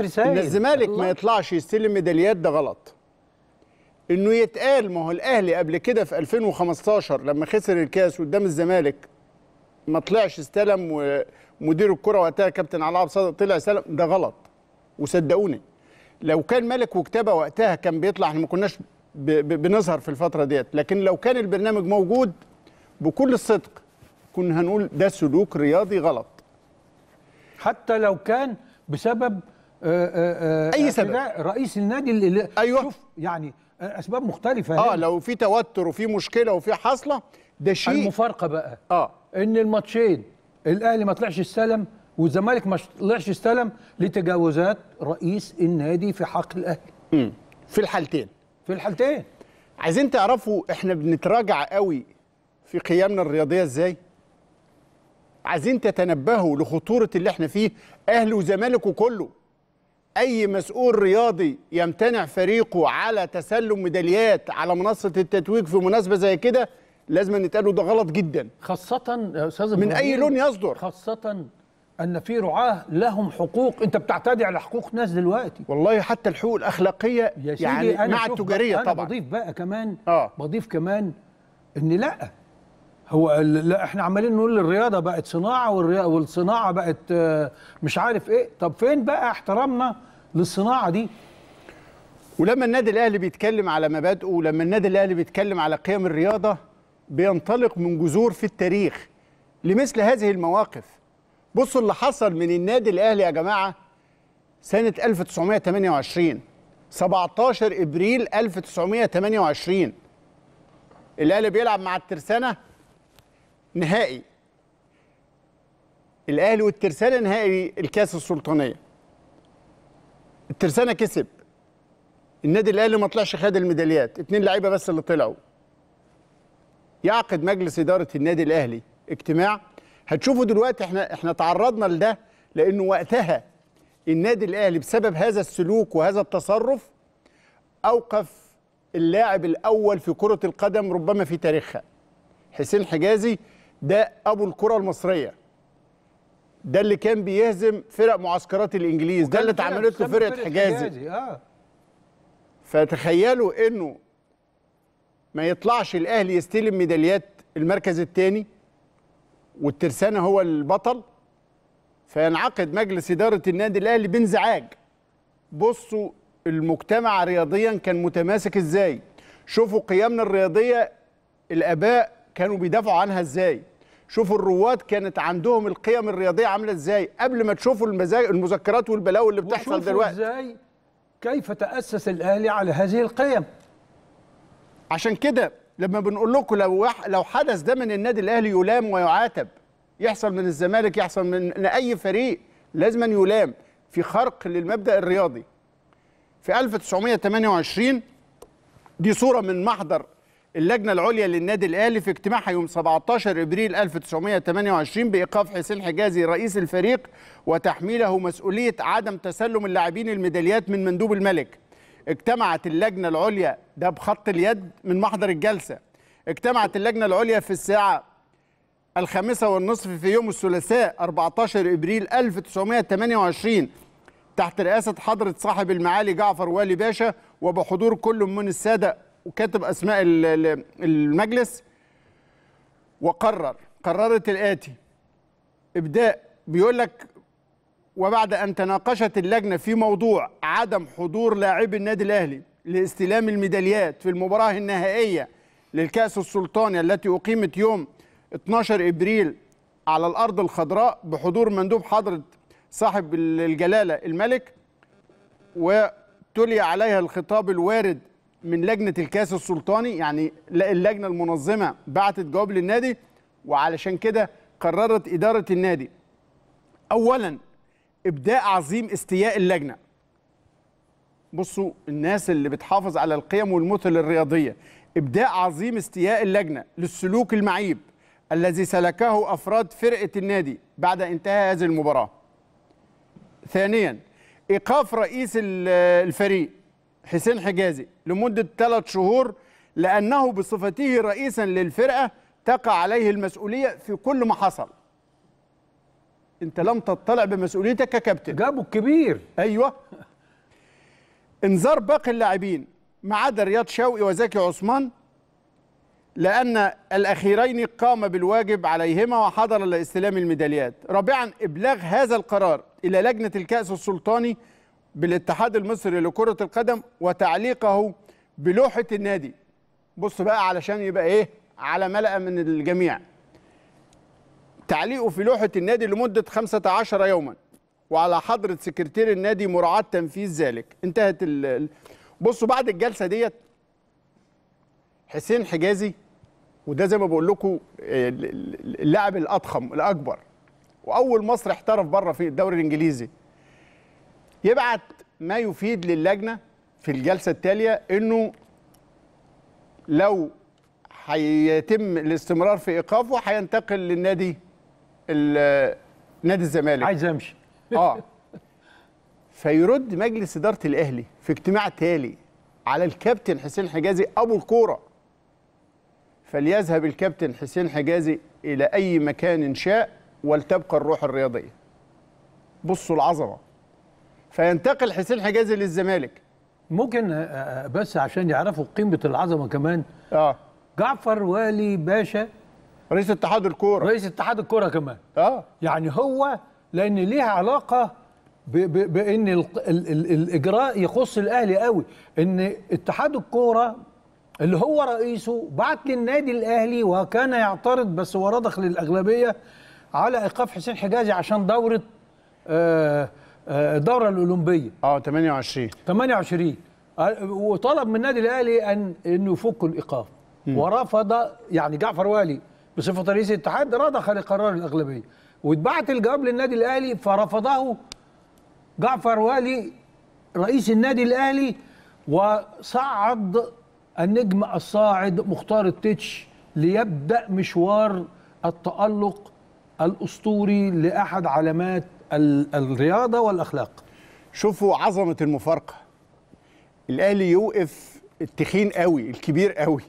رسائل ان الزمالك ما يطلعش يستلم ميداليات ده غلط انه يتقال ما هو الاهلي قبل كده في 2015 لما خسر الكاس قدام الزمالك ما طلعش استلم ومدير الكره وقتها كابتن علاء صادق طلع استلم ده غلط وصدقوني لو كان ملك وكتابه وقتها كان بيطلع احنا ما كناش بنظهر في الفتره ديت لكن لو كان البرنامج موجود بكل الصدق كنا هنقول ده سلوك رياضي غلط حتى لو كان بسبب آه، آه، آه، اي سبب رئيس النادي اللي أيوة. شوف يعني اسباب مختلفه اه هنا. يعني لو في توتر وفي مشكله وفي حاصله ده شيء المفارقه بقى اه ان الماتشين الاهلي ما طلعش السلم والزمالك ما طلعش السلم لتجاوزات رئيس النادي في حق الاهلي امم في الحالتين في الحالتين عايزين تعرفوا احنا بنتراجع قوي في قيامنا الرياضيه ازاي عايزين تتنبهوا لخطوره اللي احنا فيه اهلي وزمالك وكله اي مسؤول رياضي يمتنع فريقه على تسلم ميداليات على منصه التتويج في مناسبه زي كده لازم نتقال ده غلط جدا خاصه يا استاذ من اي لون يصدر خاصه ان في رعاه لهم حقوق انت بتعتدي على حقوق ناس دلوقتي والله حتى الحقوق الاخلاقيه يا سيدي يعني أنا مع التجاريه أنا طبعا بضيف بقى كمان آه. بضيف كمان ان لا هو لا احنا عمالين نقول الرياضه بقت صناعه والصناعه بقت آه، مش عارف ايه طب فين بقى احترامنا للصناعه دي ولما النادي الاهلي بيتكلم على مبادئه ولما النادي الاهلي بيتكلم على قيم الرياضه بينطلق من جذور في التاريخ لمثل هذه المواقف بصوا اللي حصل من النادي الاهلي يا جماعه سنه 1928 17 ابريل 1928 الاهلي بيلعب مع الترسانه نهائي الاهلي والترسانه نهائي الكاس السلطانيه الترسانه كسب النادي الاهلي ما طلعش خد الميداليات اتنين لعيبه بس اللي طلعوا يعقد مجلس اداره النادي الاهلي اجتماع هتشوفوا دلوقتي احنا احنا تعرضنا لده لانه وقتها النادي الاهلي بسبب هذا السلوك وهذا التصرف اوقف اللاعب الاول في كره القدم ربما في تاريخها حسين حجازي ده ابو الكره المصريه ده اللي كان بيهزم فرق معسكرات الانجليز ده اللي اتعملت له فرقه حجازي, آه. فتخيلوا انه ما يطلعش الاهلي يستلم ميداليات المركز الثاني والترسانه هو البطل فينعقد مجلس اداره النادي الاهلي بانزعاج بصوا المجتمع رياضيا كان متماسك ازاي شوفوا قيامنا الرياضيه الاباء كانوا بيدافعوا عنها ازاي شوفوا الرواد كانت عندهم القيم الرياضيه عامله ازاي قبل ما تشوفوا المذكرات والبلاوي اللي بتحصل دلوقتي ازاي كيف تاسس الاهلي على هذه القيم عشان كده لما بنقول لكم لو لو حدث ده من النادي الاهلي يلام ويعاتب يحصل من الزمالك يحصل من اي فريق لازما يلام في خرق للمبدا الرياضي في 1928 دي صوره من محضر اللجنه العليا للنادي الاهلي في اجتماعها يوم 17 ابريل 1928 بايقاف حسين حجازي رئيس الفريق وتحميله مسؤوليه عدم تسلم اللاعبين الميداليات من مندوب الملك. اجتمعت اللجنه العليا ده بخط اليد من محضر الجلسه. اجتمعت اللجنه العليا في الساعه الخامسه والنصف في يوم الثلاثاء 14 ابريل 1928 تحت رئاسه حضره صاحب المعالي جعفر والي باشا وبحضور كل من الساده وكاتب اسماء المجلس وقرر قررت الاتي ابداء بيقول لك وبعد ان تناقشت اللجنه في موضوع عدم حضور لاعبي النادي الاهلي لاستلام الميداليات في المباراه النهائيه للكاس السلطاني التي اقيمت يوم 12 ابريل على الارض الخضراء بحضور مندوب حضره صاحب الجلاله الملك وتلي عليها الخطاب الوارد من لجنه الكاس السلطاني يعني اللجنه المنظمه بعتت جواب للنادي وعلشان كده قررت اداره النادي اولا ابداء عظيم استياء اللجنه بصوا الناس اللي بتحافظ على القيم والمثل الرياضيه ابداء عظيم استياء اللجنه للسلوك المعيب الذي سلكه افراد فرقه النادي بعد انتهاء هذه المباراه ثانيا ايقاف رئيس الفريق حسين حجازي لمدة ثلاث شهور لأنه بصفته رئيسا للفرقة تقع عليه المسؤولية في كل ما حصل أنت لم تطلع بمسؤوليتك ككابتن جابوا الكبير أيوه انذار باقي اللاعبين ما عدا رياض شوقي وزكي عثمان لأن الأخيرين قام بالواجب عليهما وحضر لاستلام الميداليات رابعا إبلاغ هذا القرار إلى لجنة الكأس السلطاني بالاتحاد المصري لكرة القدم وتعليقه بلوحة النادي بص بقى علشان يبقى ايه على ملأ من الجميع تعليقه في لوحة النادي لمدة 15 يوما وعلى حضرة سكرتير النادي مراعاة تنفيذ ذلك انتهت ال... بصوا بعد الجلسة ديت حسين حجازي وده زي ما بقول لكم اللاعب الأضخم الأكبر وأول مصري احترف بره في الدوري الإنجليزي يبعت ما يفيد للجنه في الجلسه التاليه انه لو هيتم الاستمرار في ايقافه هينتقل للنادي نادي الزمالك عايز امشي اه فيرد مجلس اداره الاهلي في اجتماع تالي على الكابتن حسين حجازي ابو الكوره فليذهب الكابتن حسين حجازي الى اي مكان شاء ولتبقى الروح الرياضيه بصوا العظمه فينتقل حسين حجازي للزمالك ممكن آه، آه، بس عشان يعرفوا قيمه العظمه كمان اه جعفر والي باشا رئيس اتحاد الكوره رئيس اتحاد الكوره كمان اه يعني هو لان ليها علاقه بـ بـ بان الـ الـ الـ الاجراء يخص الاهلي قوي ان اتحاد الكوره اللي هو رئيسه بعت للنادي الاهلي وكان يعترض بس ورضخ للاغلبيه على ايقاف حسين حجازي عشان دوره آه الدوره آه، الاولمبيه اه 28 28 آه، وطلب من النادي الاهلي ان انه يفك الايقاف ورفض يعني جعفر والي بصفه رئيس الاتحاد رضخ لقرار الاغلبيه واتبعت الجواب للنادي الاهلي فرفضه جعفر والي رئيس النادي الاهلي وصعد النجم الصاعد مختار التتش ليبدا مشوار التالق الاسطوري لاحد علامات الرياضه والاخلاق شوفوا عظمه المفارقه الاهلي يوقف التخين قوي الكبير قوي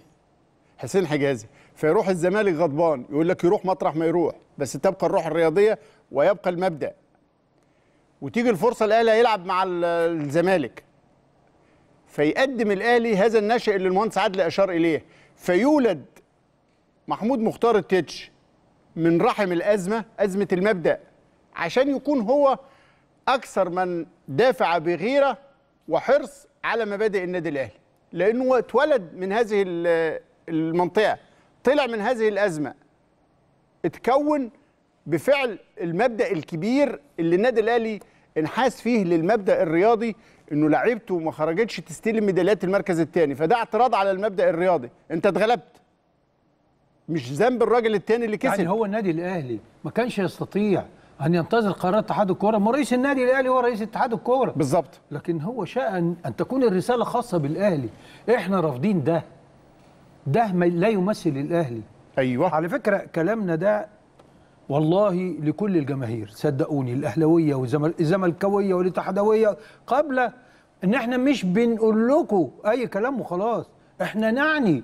حسين حجازي فيروح الزمالك غضبان يقول لك يروح مطرح ما يروح بس تبقى الروح الرياضيه ويبقى المبدا وتيجي الفرصه الاهلي هيلعب مع الزمالك فيقدم الاهلي هذا النشأ اللي المهندس عادل اشار اليه فيولد محمود مختار التتش من رحم الازمه ازمه المبدا عشان يكون هو اكثر من دافع بغيره وحرص على مبادئ النادي الاهلي لانه اتولد من هذه المنطقه طلع من هذه الازمه اتكون بفعل المبدا الكبير اللي النادي الاهلي انحاز فيه للمبدا الرياضي انه لعيبته ما خرجتش تستلم ميداليات المركز الثاني فده اعتراض على المبدا الرياضي انت اتغلبت مش ذنب الراجل الثاني اللي يعني كسب يعني هو النادي الاهلي ما كانش يستطيع ان ينتظر قرارات اتحاد الكوره ما رئيس النادي الاهلي هو رئيس اتحاد الكوره بالظبط لكن هو شاء ان, أن تكون الرساله خاصه بالاهلي احنا رافضين ده ده ما لا يمثل الاهلي ايوه على فكره كلامنا ده والله لكل الجماهير صدقوني الاهلاويه والزملكاويه والاتحادويه قبل ان احنا مش بنقول لكم اي كلام وخلاص احنا نعني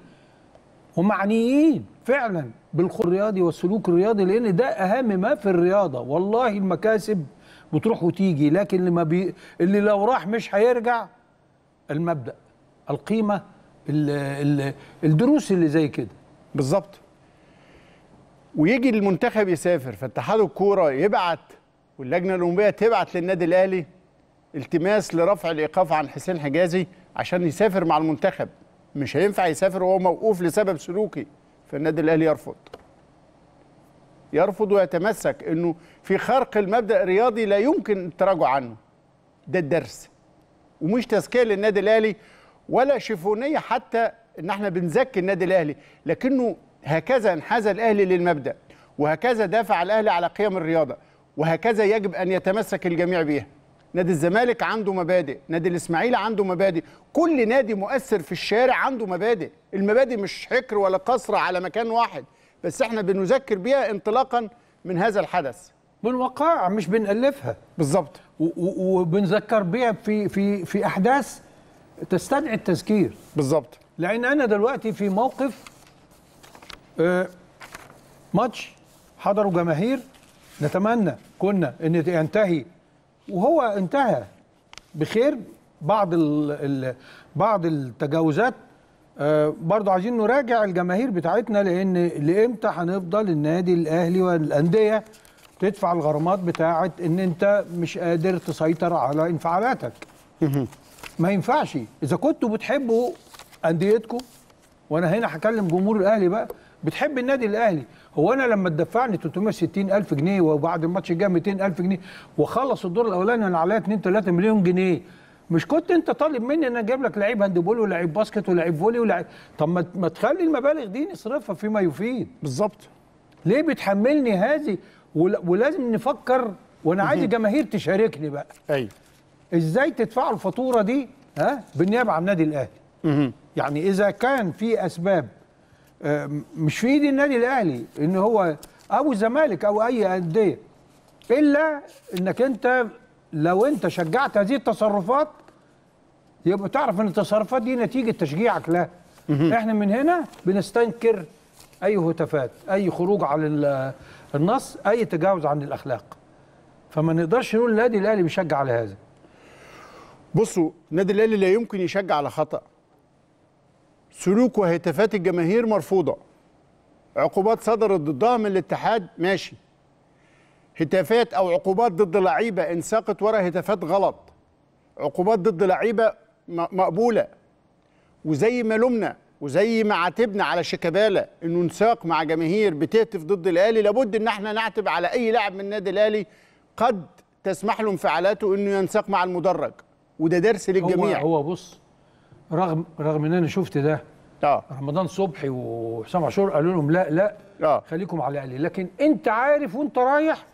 ومعنيين فعلا بالخلق الرياضي والسلوك الرياضي لان ده اهم ما في الرياضه والله المكاسب بتروح وتيجي لكن اللي ما بي... اللي لو راح مش هيرجع المبدا القيمه ال... ال... الدروس اللي زي كده بالظبط ويجي المنتخب يسافر فاتحاد الكوره يبعت واللجنه الاولمبيه تبعت للنادي الاهلي التماس لرفع الايقاف عن حسين حجازي عشان يسافر مع المنتخب مش هينفع يسافر وهو موقوف لسبب سلوكي فالنادي الاهلي يرفض يرفض ويتمسك انه في خرق المبدا الرياضي لا يمكن التراجع عنه ده الدرس ومش تزكيه للنادي الاهلي ولا شفونيه حتى ان احنا بنزكي النادي الاهلي لكنه هكذا انحاز الاهلي للمبدا وهكذا دافع الاهلي على قيم الرياضه وهكذا يجب ان يتمسك الجميع بها نادي الزمالك عنده مبادئ نادي الاسماعيلي عنده مبادئ كل نادي مؤثر في الشارع عنده مبادئ المبادئ مش حكر ولا قصر على مكان واحد بس احنا بنذكر بيها انطلاقا من هذا الحدث من وقائع مش بنألفها بالظبط وبنذكر بيها في في في احداث تستدعي التذكير بالظبط لان انا دلوقتي في موقف آه، ماتش حضروا جماهير نتمنى كنا ان ينتهي وهو انتهى بخير بعض ال بعض التجاوزات آه، برضو عايزين نراجع الجماهير بتاعتنا لان لامتى هنفضل النادي الاهلي والانديه تدفع الغرامات بتاعه ان انت مش قادر تسيطر على انفعالاتك ما ينفعش اذا كنتوا بتحبوا انديتكم وانا هنا هكلم جمهور الاهلي بقى بتحب النادي الاهلي هو انا لما تدفعني 360 الف جنيه وبعد الماتش الجاي 200 الف جنيه واخلص الدور الاولاني انا عليا 2 3 مليون جنيه مش كنت انت طالب مني ان اجيب لك لعيب هاندبول ولاعيب باسكت ولاعيب فولي ولاعيب طب ما تخلي المبالغ دي نصرفها فيما يفيد بالظبط ليه بتحملني هذه ولازم نفكر وانا عايز الجماهير تشاركني بقى ايوه ازاي تدفعوا الفاتوره دي ها بالنيابه عن النادي الاهلي يعني اذا كان في اسباب آه، مش في ايد النادي الاهلي ان هو او الزمالك او اي انديه الا انك انت لو انت شجعت هذه التصرفات يبقى تعرف ان التصرفات دي نتيجه تشجيعك لها احنا من هنا بنستنكر اي هتافات اي خروج على النص اي تجاوز عن الاخلاق فما نقدرش نقول النادي الاهلي بيشجع على هذا بصوا النادي الاهلي لا يمكن يشجع على خطأ سلوك وهتافات الجماهير مرفوضه عقوبات صدرت ضدها من الاتحاد ماشي هتافات او عقوبات ضد لعيبه انساقت ورا هتافات غلط عقوبات ضد لعيبه مقبوله وزي ما لومنا وزي ما عاتبنا على شيكابالا انه انساق مع جماهير بتهتف ضد الاهلي لابد ان احنا نعتب على اي لاعب من النادي الاهلي قد تسمح له انفعالاته انه ينساق مع المدرج وده درس للجميع هو, هو بص رغم رغم ان انا شفت ده اه رمضان صبحي وحسام عاشور قالوا لهم لا لا اه خليكم على الاقل لكن انت عارف وانت رايح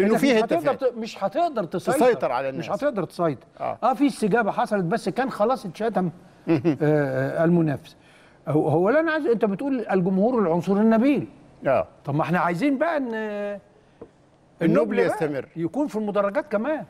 انه فيه مش هتقدر يعني. مش هتقدر تسيطر تسيطر على الناس مش هتقدر تسيطر اه, آه في استجابه حصلت بس كان خلاص اتشتم آه المنافس هو هو انا عايز انت بتقول الجمهور العنصر النبيل اه طب ما احنا عايزين بقى ان النبل يستمر يكون في المدرجات كمان